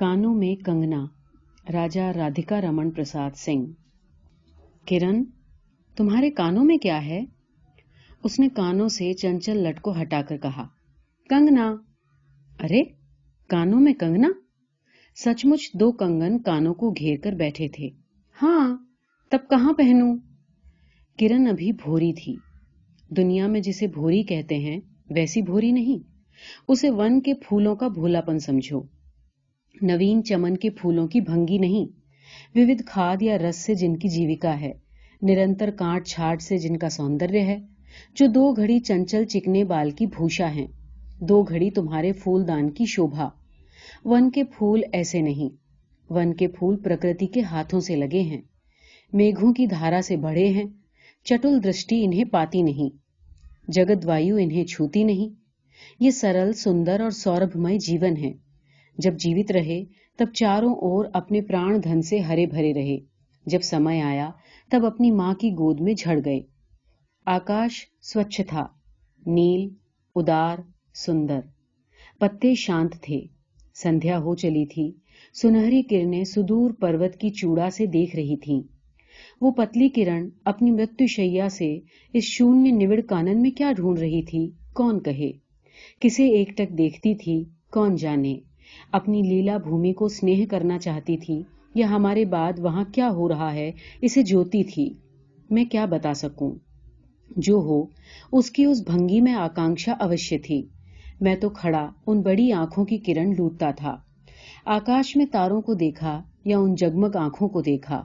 कानों में कंगना राजा राधिका रमन प्रसाद सिंह किरण तुम्हारे कानों में क्या है उसने कानों से चंचल लट को हटाकर कहा कंगना अरे कानों में कंगना सचमुच दो कंगन कानों को घेर कर बैठे थे हाँ तब कहा पहनू किरण अभी भोरी थी दुनिया में जिसे भोरी कहते हैं वैसी भोरी नहीं उसे वन के फूलों का भोलापन समझो नवीन चमन के फूलों की भंगी नहीं विविध खाद या रस से जिनकी जीविका है निरंतर काट छाट से जिनका सौंदर्य है जो दो घड़ी चंचल चिकने बाल की भूषा है दो घड़ी तुम्हारे फूलदान की शोभा वन के फूल ऐसे नहीं वन के फूल प्रकृति के हाथों से लगे हैं मेघों की धारा से बढ़े हैं चटुल दृष्टि इन्हें पाती नहीं जगत वायु इन्हें छूती नहीं ये सरल सुंदर और सौरभमय जीवन है जब जीवित रहे तब चारों ओर अपने प्राण धन से हरे भरे रहे जब समय आया तब अपनी मां की गोद में झड़ गए आकाश स्वच्छ था नील उदार सुंदर पत्ते शांत थे संध्या हो चली थी सुनहरी किरणें सुदूर पर्वत की चूड़ा से देख रही थीं। वो पतली किरण अपनी मृत्युशैया से इस शून्य निविड़ कानन में क्या ढूंढ रही थी कौन कहे किसे एकटक देखती थी कौन जाने अपनी लीला भूमि को स्नेह करना चाहती थी या हमारे बाद वहां क्या हो रहा है इसे ज्योति थी मैं क्या बता सकूं जो हो उसकी उस भंगी में आकांक्षा अवश्य थी मैं तो खड़ा उन बड़ी आंखों की किरण लूटता था आकाश में तारों को देखा या उन जगमग आंखों को देखा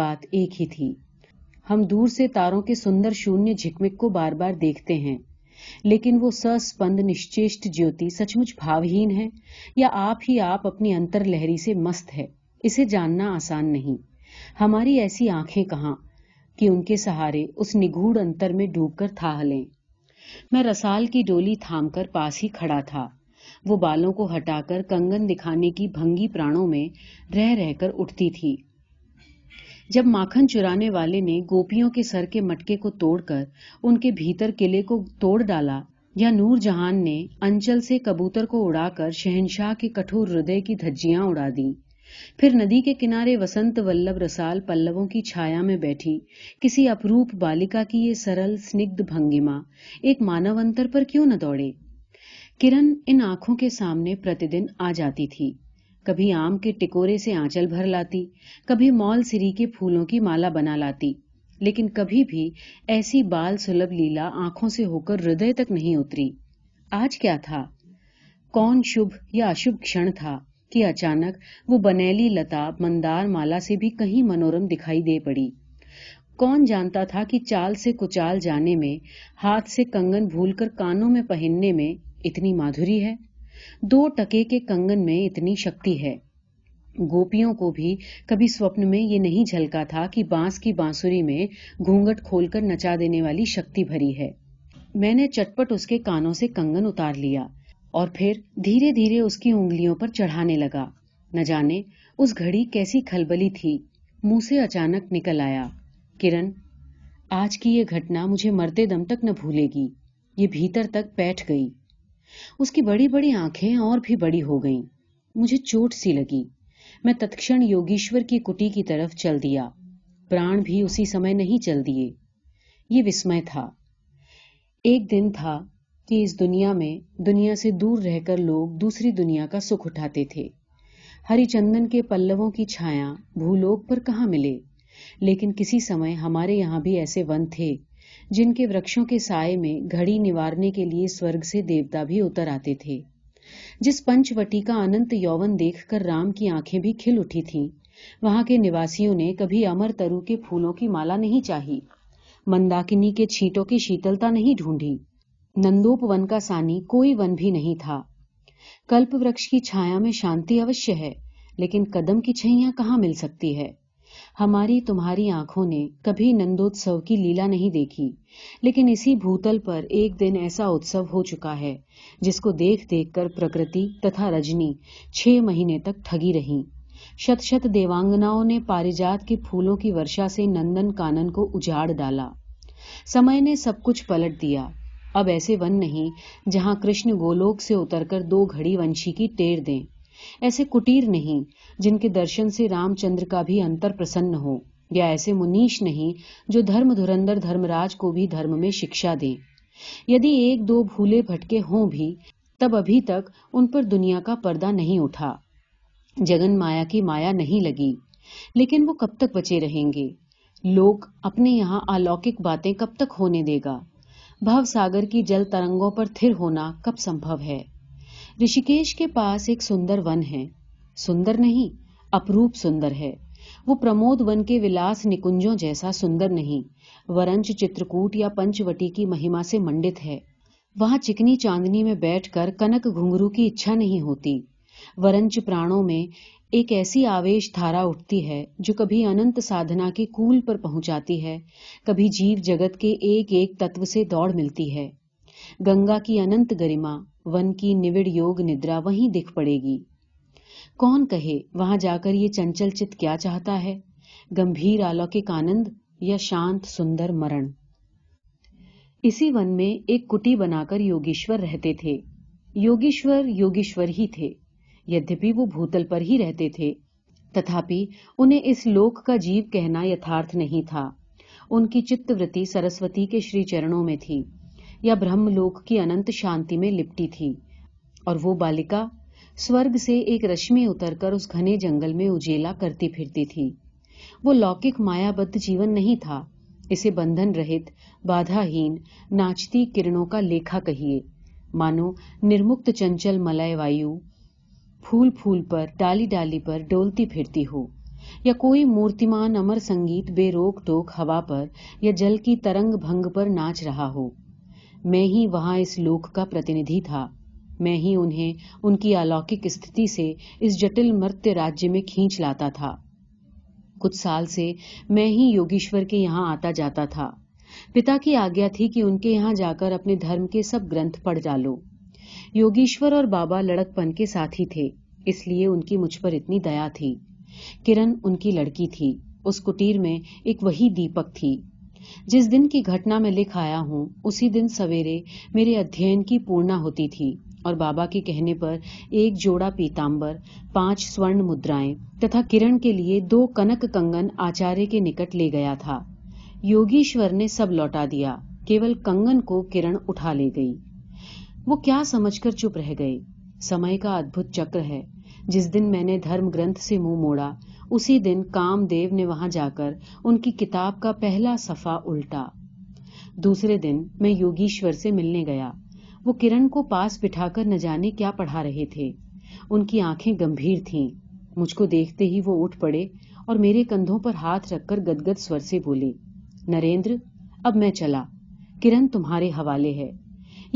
बात एक ही थी हम दूर से तारों के सुंदर शून्य झिकमिक को बार बार देखते हैं लेकिन वो सस्पंद निश्चेष्ट ज्योति सचमुच भावहीन है या आप ही आप अपनी अंतर लहरी से मस्त है इसे जानना आसान नहीं हमारी ऐसी आंखें कहा कि उनके सहारे उस निगूढ़ अंतर में डूबकर था लें मैं रसाल की डोली थामकर पास ही खड़ा था वो बालों को हटाकर कंगन दिखाने की भंगी प्राणों में रह रहकर उठती थी जब माखन चुराने वाले ने गोपियों के सर के मटके को तोड़कर उनके भीतर किले को तोड़ डाला या नूर जहान ने अंचल से कबूतर को उड़ाकर शहनशाह के कठोर हृदय की धज्जियां उड़ा दी फिर नदी के किनारे वसंत वल्लभ रसाल पल्लवों की छाया में बैठी किसी अपरूप बालिका की ये सरल स्निग्ध भंगिमा एक मानव अंतर पर क्यों न दौड़े किरण इन आंखों के सामने प्रतिदिन आ जाती थी कभी आम के टिकोरे से आंचल भर लाती कभी मॉल सिरी के फूलों की माला बना लाती लेकिन कभी भी ऐसी बाल सुलभ लीला आंखों से होकर हृदय तक नहीं उतरी आज क्या था कौन शुभ या अशुभ क्षण था कि अचानक वो बनेली लता मंदार माला से भी कहीं मनोरम दिखाई दे पड़ी कौन जानता था कि चाल से कुचाल जाने में हाथ से कंगन भूलकर कानों में पहनने में इतनी माधुरी है दो टके के कंगन में इतनी शक्ति है गोपियों को भी कभी स्वप्न में ये नहीं झलका था कि बांस की बांसुरी में घूंघट खोलकर नचा देने वाली शक्ति भरी है मैंने चटपट उसके कानों से कंगन उतार लिया और फिर धीरे धीरे उसकी उंगलियों पर चढ़ाने लगा न जाने उस घड़ी कैसी खलबली थी मुंह से अचानक निकल आया किरण आज की ये घटना मुझे मरते दम तक न भूलेगी ये भीतर तक बैठ गई उसकी बड़ी बड़ी आंखें और भी बड़ी हो गईं मुझे चोट सी लगी मैं तत्क्षण योगीश्वर की कुटी की तरफ चल दिया प्राण भी उसी समय नहीं चल दिए ये विस्मय था एक दिन था कि इस दुनिया में दुनिया से दूर रहकर लोग दूसरी दुनिया का सुख उठाते थे हरिचंदन के पल्लवों की छाया भूलोक पर कहा मिले लेकिन किसी समय हमारे यहां भी ऐसे वन थे जिनके वृक्षों के साय में घड़ी निवारने के लिए स्वर्ग से देवता भी उतर आते थे जिस पंचवटी का अनंत यौवन देखकर राम की आंखें भी खिल उठी थीं, वहां के निवासियों ने कभी अमर तरु के फूलों की माला नहीं चाही मंदाकिनी के छींटों की शीतलता नहीं ढूंढी नंदोप वन का सानी कोई वन भी नहीं था कल्प वृक्ष की छाया में शांति अवश्य है लेकिन कदम की छैया कहाँ मिल सकती है हमारी तुम्हारी आंखों ने कभी नंदोत्सव की लीला नहीं देखी लेकिन इसी भूतल पर एक दिन ऐसा उत्सव हो चुका है जिसको देख देख कर प्रकृति तथा रजनी छह महीने तक ठगी रही शत शत देवांगनाओं ने पारिजात के फूलों की वर्षा से नंदन कानन को उजाड़ डाला समय ने सब कुछ पलट दिया अब ऐसे वन नहीं जहां कृष्ण गोलोक से उतरकर दो घड़ी वंशी की टेर दें ऐसे कुटीर नहीं जिनके दर्शन से रामचंद्र का भी अंतर प्रसन्न हो या ऐसे मुनीष नहीं जो धर्म धुरंधर धर्मराज को भी धर्म में शिक्षा दें यदि एक दो भूले भटके हों भी तब अभी तक उन पर दुनिया का पर्दा नहीं उठा जगन माया की माया नहीं लगी लेकिन वो कब तक बचे रहेंगे लोग अपने यहाँ अलौकिक बातें कब तक होने देगा भव सागर की जल तरंगों पर थिर होना कब संभव है ऋषिकेश के पास एक सुंदर वन है सुंदर नहीं अपरूप सुंदर है वो प्रमोद वन के विलास निकुंजों जैसा सुंदर नहीं वरंच चित्रकूट या पंचवटी की महिमा से मंडित है वहां चिकनी चांदनी में बैठकर कनक घुंघरू की इच्छा नहीं होती वरंच प्राणों में एक ऐसी आवेश धारा उठती है जो कभी अनंत साधना के कूल पर पहुंचाती है कभी जीव जगत के एक एक तत्व से दौड़ मिलती है गंगा की अनंत गरिमा वन की निविड़ योग निद्रा वहीं दिख पड़ेगी कौन कहे वहां जाकर ये चंचल चित क्या चाहता है गंभीर अलौकिक आनंद या शांत सुंदर मरण इसी वन में एक कुटी बनाकर योगेश्वर रहते थे योगेश्वर योगेश्वर ही थे यद्यपि वो भूतल पर ही रहते थे तथापि उन्हें इस लोक का जीव कहना यथार्थ नहीं था उनकी चित्तवृत्ति सरस्वती के श्री चरणों में थी या ब्रह्मलोक की अनंत शांति में लिपटी थी और वो बालिका स्वर्ग से एक रश्मि उतरकर उस घने जंगल में उजेला करती फिरती थी वो लौकिक मायाबद्ध जीवन नहीं था इसे बंधन रहित बाधाहीन नाचती किरणों का लेखा कहिए मानो निर्मुक्त चंचल मलय वायु फूल फूल पर डाली डाली पर डोलती फिरती हो या कोई मूर्तिमान अमर संगीत बेरोक टोक हवा पर या जल की तरंग भंग पर नाच रहा हो मैं ही वहां इस लोक का प्रतिनिधि था मैं ही उन्हें उनकी अलौकिक स्थिति से इस जटिल मर्त्य राज्य में खींच लाता था कुछ साल से मैं ही योगेश्वर के यहां आता जाता था पिता की आज्ञा थी कि उनके यहाँ जाकर अपने धर्म के सब ग्रंथ पढ़ डालो योगेश्वर और बाबा लड़कपन के साथी थे इसलिए उनकी मुझ पर इतनी दया थी किरण उनकी लड़की थी उस कुटीर में एक वही दीपक थी जिस दिन की घटना में लिख आया हूँ उसी दिन सवेरे मेरे अध्ययन की पूर्णा होती थी और बाबा के कहने पर एक जोड़ा पीताम्बर पांच स्वर्ण मुद्राएं तथा किरण के लिए दो कनक कंगन आचार्य के निकट ले गया था योगीश्वर ने सब लौटा दिया केवल कंगन को किरण उठा ले गई वो क्या समझकर चुप रह गए समय का अद्भुत चक्र है जिस दिन मैंने धर्म ग्रंथ से मुंह मोड़ा उसी दिन कामदेव ने वहां जाकर उनकी किताब का पहला सफा उल्टा दूसरे दिन मैं योगीश्वर से मिलने गया वो किरण को पास बिठाकर न जाने क्या पढ़ा रहे थे उनकी आंखें गंभीर थीं मुझको देखते ही वो उठ पड़े और मेरे कंधों पर हाथ रखकर गदगद स्वर से बोले नरेंद्र अब मैं चला किरण तुम्हारे हवाले है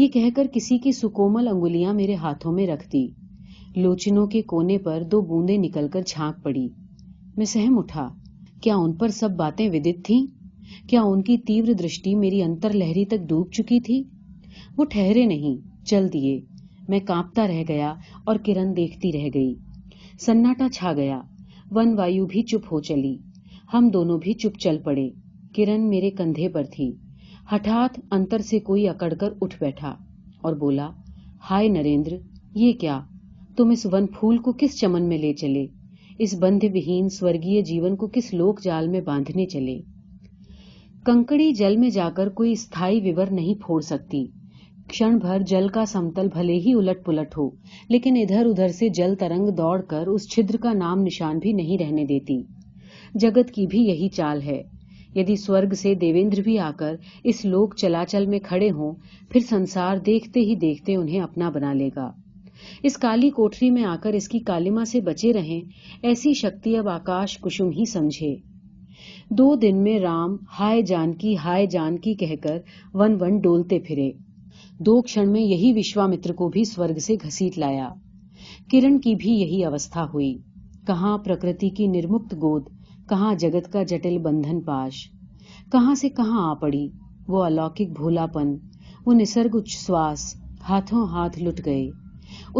ये कहकर किसी की सुकोमल अंगुलियां मेरे हाथों में रख दी लोचनों के कोने पर दो बूंदे निकलकर झांक पड़ी मैं सहम उठा क्या उन पर सब बातें विदित थी क्या उनकी तीव्र दृष्टि मेरी अंतर लहरी तक डूब चुकी थी वो ठहरे नहीं चल दिए मैं कांपता रह गया और किरण देखती रह गई सन्नाटा छा गया वन वायु भी चुप हो चली हम दोनों भी चुप चल पड़े किरण मेरे कंधे पर थी हठात अंतर से कोई अकड़कर उठ बैठा और बोला हाय नरेंद्र ये क्या तुम इस वन फूल को किस चमन में ले चले इस बंध विहीन स्वर्गीय जीवन को किस लोक जाल में बांधने चले कंकड़ी जल में जाकर कोई स्थायी विवर नहीं फोड़ सकती क्षण भर जल का समतल भले ही उलट पुलट हो लेकिन इधर उधर से जल तरंग दौड़कर उस छिद्र का नाम निशान भी नहीं रहने देती जगत की भी यही चाल है यदि स्वर्ग से देवेंद्र भी आकर इस लोक चलाचल में खड़े हों फिर संसार देखते ही देखते उन्हें अपना बना लेगा इस काली कोठरी में आकर इसकी कालिमा से बचे रहे ऐसी शक्ति अब आकाश कुसुम ही समझे दो दिन में राम हाय जानकी हाय जानकी कहकर वन वन डोलते फिरे दो क्षण में यही विश्वामित्र को भी स्वर्ग से घसीट लाया किरण की भी यही अवस्था हुई कहा प्रकृति की निर्मुक्त गोद कहा जगत का जटिल बंधन पाश कहा से कहा आ पड़ी वो अलौकिक भोलापन वो निसर्ग उच्छ्वास हाथों हाथ लुट गए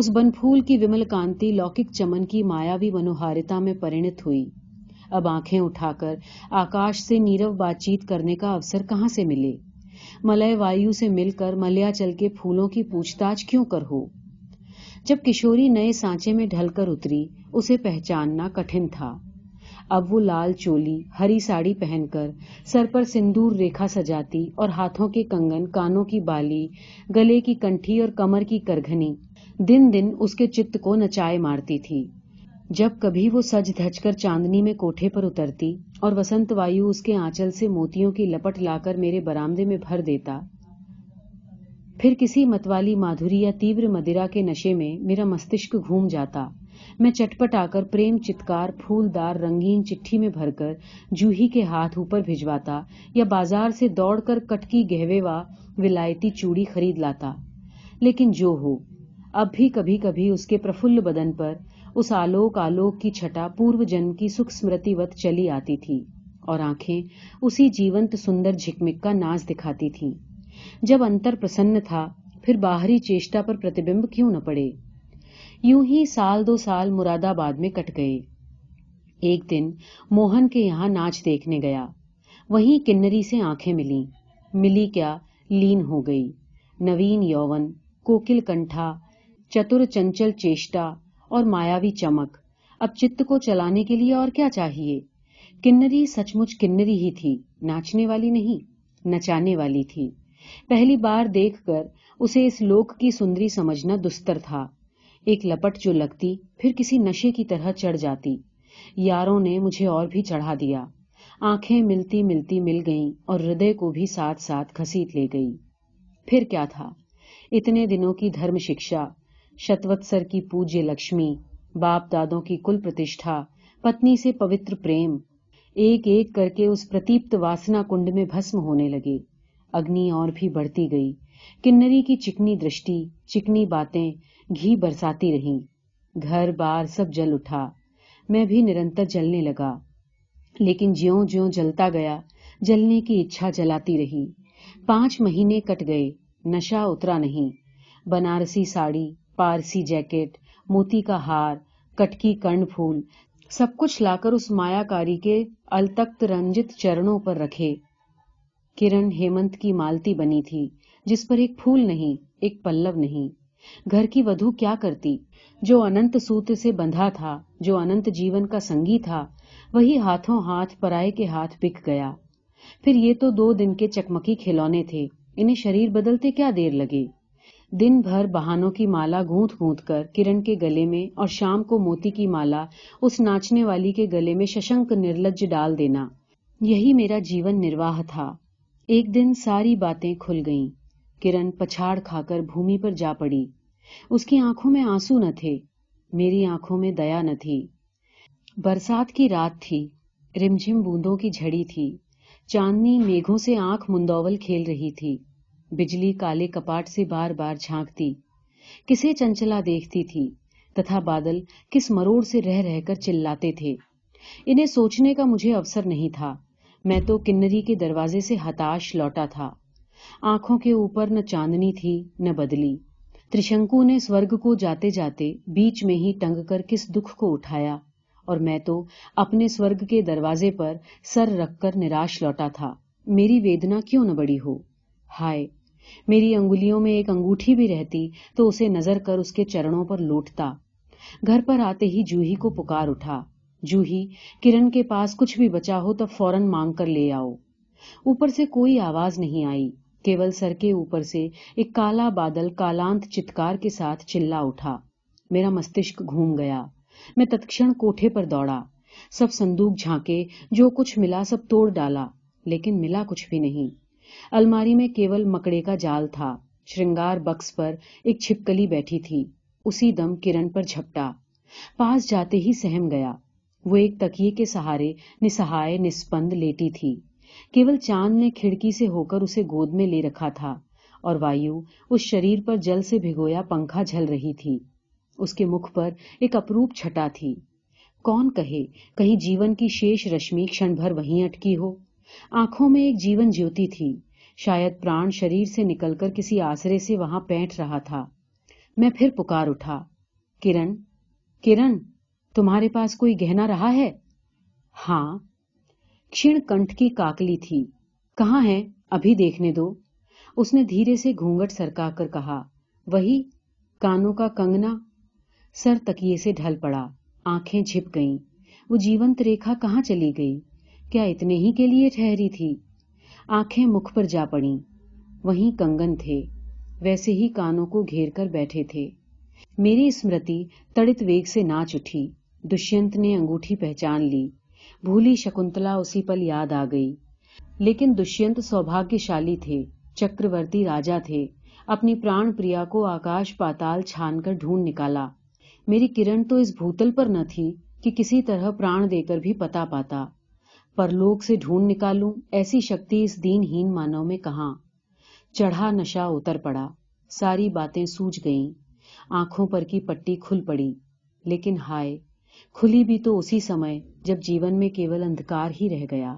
उस बनफूल की विमल कांति लौकिक चमन की मायावी मनोहारिता में परिणित हुई अब आंखें उठाकर आकाश से नीरव बातचीत करने का अवसर कहां से मिले मलय वायु से मिलकर मलयाचल के फूलों की पूछताछ क्यों कर हो जब किशोरी नए सांचे में ढलकर उतरी उसे पहचानना कठिन था अब वो लाल चोली हरी साड़ी पहनकर सर पर सिंदूर रेखा सजाती और हाथों के कंगन कानों की बाली गले की कंठी और कमर की करघनी दिन दिन उसके चित्त को नचाए मारती थी जब कभी वो सज धज कर चांदनी में कोठे पर उतरती और वसंत वायु उसके आंचल से मोतियों की लपट लाकर मेरे बरामदे में भर देता फिर किसी मतवाली माधुरी या तीव्र मदिरा के नशे में मेरा मस्तिष्क घूम जाता मैं चटपट आकर प्रेम चित्कार फूलदार रंगीन चिट्ठी में भरकर जूही के हाथ ऊपर भिजवाता या बाजार से दौड़कर कटकी गहवेवा विलायती चूड़ी खरीद लाता लेकिन जो हो अब भी कभी कभी उसके प्रफुल्ल बदन पर उस आलोक आलोक की छटा पूर्व जन्म की सुख स्मृतिवत चली आती थी और आंखें उसी जीवंत सुंदर झिकमिक का नाच दिखाती थी जब अंतर प्रसन्न था फिर बाहरी चेष्टा पर प्रतिबिंब क्यों न पड़े यूं ही साल दो साल मुरादाबाद में कट गए एक दिन मोहन के यहां नाच देखने गया वहीं किन्नरी से आंखें मिली मिली क्या लीन हो गई नवीन यौवन कोकिल कंठा चतुर चंचल चेष्टा और मायावी चमक अब चित्त को चलाने के लिए और क्या चाहिए किन्नरी सचमुच किन्नरी ही थी नाचने वाली नहीं नचाने वाली थी पहली बार देखकर उसे इस लोक की सुंदरी समझना दुस्तर था एक लपट जो लगती फिर किसी नशे की तरह चढ़ जाती यारों ने मुझे और भी चढ़ा दिया आंखें मिलती मिलती मिल गईं और हृदय को भी साथ साथ घसीट ले गई फिर क्या था इतने दिनों की धर्म शिक्षा शतवत्सर की पूज्य लक्ष्मी बाप दादों की कुल प्रतिष्ठा पत्नी से पवित्र प्रेम एक एक करके उस प्रतीप्त वासना कुंड में भस्म होने लगे अग्नि और भी बढ़ती गई किन्नरी की चिकनी दृष्टि चिकनी बातें घी बरसाती रहीं घर बार सब जल उठा मैं भी निरंतर जलने लगा लेकिन ज्यो ज्यो जलता गया जलने की इच्छा जलाती रही पांच महीने कट गए नशा उतरा नहीं बनारसी साड़ी पारसी जैकेट मोती का हार कटकी कर्ण फूल सब कुछ लाकर उस मायाकारी के अलतख्त रंजित चरणों पर रखे किरण हेमंत की मालती बनी थी जिस पर एक फूल नहीं एक पल्लव नहीं घर की वधु क्या करती जो अनंत सूत्र से बंधा था जो अनंत जीवन का संगी था वही हाथों हाथ पराए के हाथ बिक गया फिर ये तो दो दिन के चकमकी खिलौने थे इन्हें शरीर बदलते क्या देर लगी दिन भर बहानों की माला गूंथ गूंथ कर किरण के गले में और शाम को मोती की माला उस नाचने वाली के गले में शशंक निर्लज डाल देना यही मेरा जीवन निर्वाह था एक दिन सारी बातें खुल गईं किरण पछाड़ खाकर भूमि पर जा पड़ी उसकी आंखों में आंसू न थे मेरी आंखों में दया न थी बरसात की रात थी रिमझिम बूंदों की झड़ी थी चांदनी मेघों से आंख मुंदौवल खेल रही थी बिजली काले कपाट से बार बार झांकती किसे चंचला देखती थी तथा बादल किस मरोड़ से रह रहकर चिल्लाते थे इन्हें सोचने का मुझे अवसर नहीं था मैं तो किन्नरी के दरवाजे से हताश लौटा था आंखों के ऊपर न चांदनी थी न बदली त्रिशंकु ने स्वर्ग को जाते जाते बीच में ही टंग कर किस दुख को उठाया और मैं तो अपने स्वर्ग के दरवाजे पर सर रखकर निराश लौटा था मेरी वेदना क्यों न बड़ी हो हाय मेरी अंगुलियों में एक अंगूठी भी रहती तो उसे नजर कर उसके चरणों पर लौटता घर पर आते ही जूही को पुकार उठा जूही किरण के पास कुछ भी बचा हो तो फौरन मांग कर ले आओ ऊपर से कोई आवाज नहीं आई केवल सर के ऊपर से एक काला बादल कालांत चित्कार के साथ चिल्ला उठा मेरा मस्तिष्क घूम गया मैं तत्क्षण कोठे पर दौड़ा सब संदूक झांके जो कुछ मिला सब तोड़ डाला लेकिन मिला कुछ भी नहीं अलमारी में केवल मकड़े का जाल था श्रृंगार बक्स पर एक छिपकली बैठी थी उसी दम किरण पर झपटा पास जाते ही सहम गया वो एक तकिए के सहारे निसहाय निस्पंद लेटी थी केवल चांद ने खिड़की से होकर उसे गोद में ले रखा था और वायु उस शरीर पर जल से भिगोया पंखा झल रही थी उसके मुख पर एक अपरूप छटा थी कौन कहे कहीं जीवन की शेष रश्मि क्षण भर वहीं अटकी हो आंखों में एक जीवन ज्योति थी शायद प्राण शरीर से निकलकर किसी आसरे से वहां पैंठ रहा था मैं फिर पुकार उठा किरण किरण तुम्हारे पास कोई गहना रहा है हाँ क्षीण कंठ की काकली थी कहा है अभी देखने दो उसने धीरे से घूंघट सरका कर कहा वही कानों का कंगना सर तकिए से ढल पड़ा आंखें झिप गईं वो जीवंत रेखा कहा चली गई क्या इतने ही के लिए ठहरी थी आंखें मुख पर जा पड़ी वहीं कंगन थे वैसे ही कानों को घेर कर बैठे थे मेरी स्मृति तड़ित वेग से नाच उठी दुष्यंत ने अंगूठी पहचान ली भूली शकुंतला उसी पल याद आ गई लेकिन दुष्यंत सौभाग्यशाली थे चक्रवर्ती राजा थे अपनी प्राण प्रिया को आकाश पाताल छान कर ढूंढ निकाला मेरी किरण तो इस भूतल पर न थी कि किसी तरह प्राण देकर भी पता पाता परलोक से ढूंढ निकालू ऐसी शक्ति इस दीनहीन मानव में कहा चढ़ा नशा उतर पड़ा सारी बातें सूझ गईं आंखों पर की पट्टी खुल पड़ी लेकिन हाय खुली भी तो उसी समय जब जीवन में केवल अंधकार ही रह गया